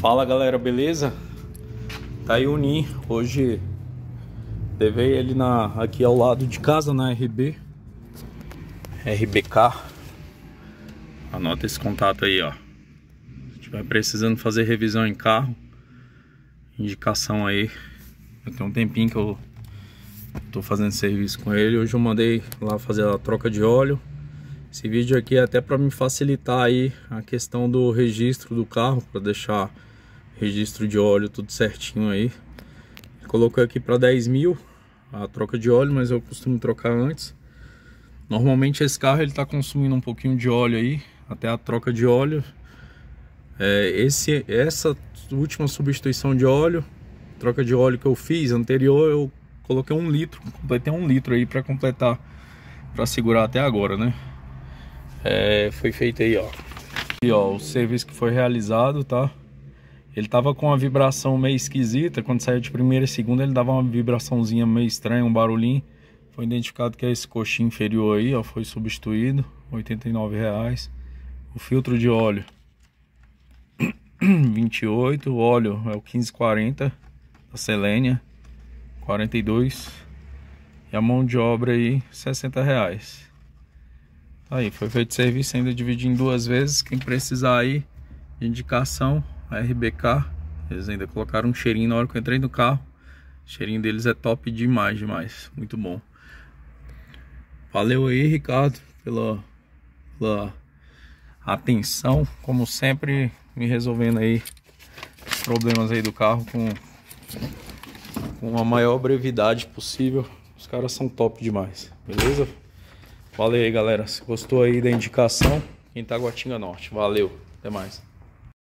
Fala galera, beleza? Tá aí o Ni, hoje levei ele na, aqui ao lado de casa na RB RBK Anota esse contato aí, ó Se tiver precisando fazer revisão em carro Indicação aí Eu tenho um tempinho que eu tô fazendo serviço com ele Hoje eu mandei lá fazer a troca de óleo esse vídeo aqui é até para me facilitar aí a questão do registro do carro, para deixar registro de óleo tudo certinho aí. Colocou aqui para 10 mil a troca de óleo, mas eu costumo trocar antes. Normalmente esse carro ele está consumindo um pouquinho de óleo aí, até a troca de óleo. É, esse, essa última substituição de óleo, troca de óleo que eu fiz anterior, eu coloquei um litro, completei um litro aí para completar, para segurar até agora, né? É, foi feito aí, ó. E ó, o serviço que foi realizado, tá? Ele tava com uma vibração meio esquisita. Quando saiu de primeira e segunda, ele dava uma vibraçãozinha meio estranha, um barulhinho. Foi identificado que é esse coxinho inferior aí, ó, foi substituído, R$ 89,00. O filtro de óleo, 28. O óleo é o 1540 da Selenia, 42. E a mão de obra aí, 60 reais. Aí, foi feito serviço, ainda dividido em duas vezes. Quem precisar aí de indicação, a RBK. Eles ainda colocaram um cheirinho na hora que eu entrei no carro. O cheirinho deles é top demais, demais. Muito bom. Valeu aí, Ricardo, pela, pela atenção. Como sempre, me resolvendo aí os problemas aí do carro com, com a maior brevidade possível. Os caras são top demais, beleza? Valeu aí, galera. Se gostou aí da indicação, quem tá Guatinga Norte. Valeu, até mais.